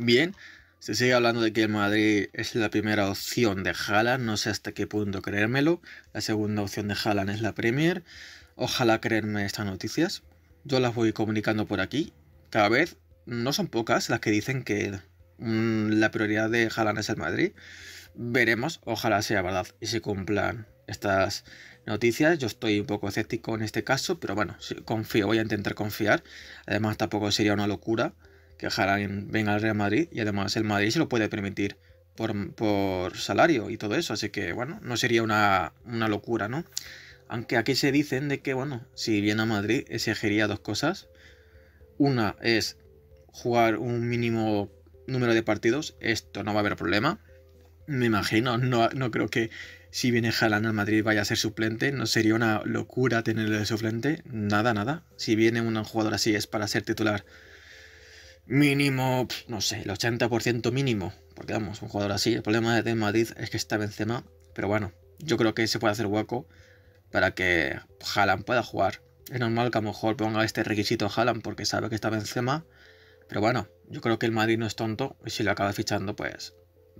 Bien, se sigue hablando de que el Madrid es la primera opción de Haaland, no sé hasta qué punto creérmelo. La segunda opción de Haaland es la Premier. Ojalá creerme estas noticias. Yo las voy comunicando por aquí. Cada vez no son pocas las que dicen que mm, la prioridad de Haaland es el Madrid. Veremos, ojalá sea verdad y se cumplan estas noticias. Yo estoy un poco escéptico en este caso, pero bueno, confío, voy a intentar confiar. Además, tampoco sería una locura que Haaland venga al Real Madrid y además el Madrid se lo puede permitir por, por salario y todo eso, así que bueno, no sería una, una, locura, ¿no? Aunque aquí se dicen de que, bueno, si viene a Madrid exigiría dos cosas. Una es jugar un mínimo número de partidos, esto no va a haber problema. Me imagino, no, no creo que si viene Haaland al Madrid vaya a ser suplente, no sería una locura tenerle de suplente, nada, nada. Si viene un jugador así es para ser titular mínimo, no sé, el 80% mínimo. Porque vamos, un jugador así, el problema de Madrid es que está Benzema, pero bueno, yo creo que se puede hacer hueco para que Haaland pueda jugar. Es normal que a lo mejor ponga este requisito a porque sabe que está Benzema, pero bueno, yo creo que el Madrid no es tonto y si lo acaba fichando, pues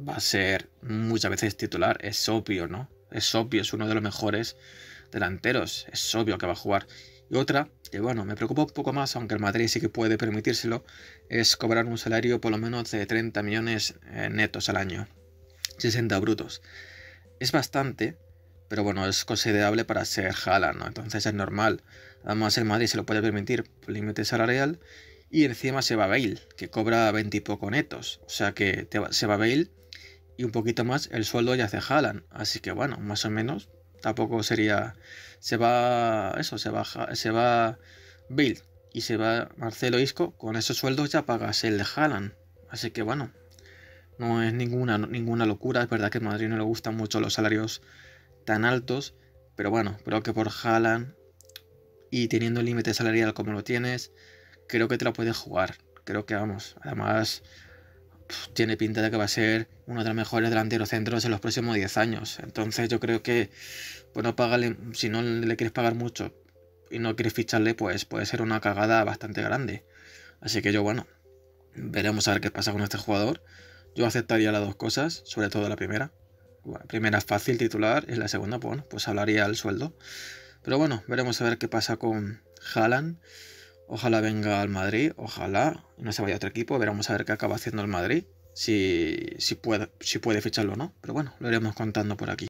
va a ser muchas veces titular, es obvio, ¿no? Es obvio, es uno de los mejores delanteros, es obvio que va a jugar. Y otra, que bueno, me preocupa un poco más, aunque el Madrid sí que puede permitírselo, es cobrar un salario por lo menos de 30 millones eh, netos al año, 60 brutos. Es bastante, pero bueno, es considerable para ser Jalan ¿no? Entonces es normal. Además, el Madrid se lo puede permitir por límite salarial y encima se va Bale, que cobra 20 y poco netos. O sea que va, se va Bale y un poquito más el sueldo ya se Jalan Así que bueno, más o menos Tampoco sería. Se va. Eso, se baja. Se va Bill y se va Marcelo Isco. Con esos sueldos ya pagas el de Haaland. Así que bueno. No es ninguna, ninguna locura. Es verdad que a Madrid no le gustan mucho los salarios tan altos. Pero bueno, creo que por Haaland y teniendo el límite salarial como lo tienes, creo que te lo puedes jugar. Creo que vamos. Además, tiene pinta de que va a ser uno de los mejores delanteros centros en los próximos 10 años. Entonces yo creo que, bueno, págale, si no le quieres pagar mucho y no quieres ficharle, pues puede ser una cagada bastante grande. Así que yo, bueno, veremos a ver qué pasa con este jugador. Yo aceptaría las dos cosas, sobre todo la primera. primera es fácil titular y la segunda, pues, bueno, pues hablaría el sueldo. Pero bueno, veremos a ver qué pasa con Haaland. Ojalá venga al Madrid, ojalá no se vaya a otro equipo. Veremos a ver qué acaba haciendo el Madrid, si, si, puede, si puede ficharlo o no. Pero bueno, lo iremos contando por aquí.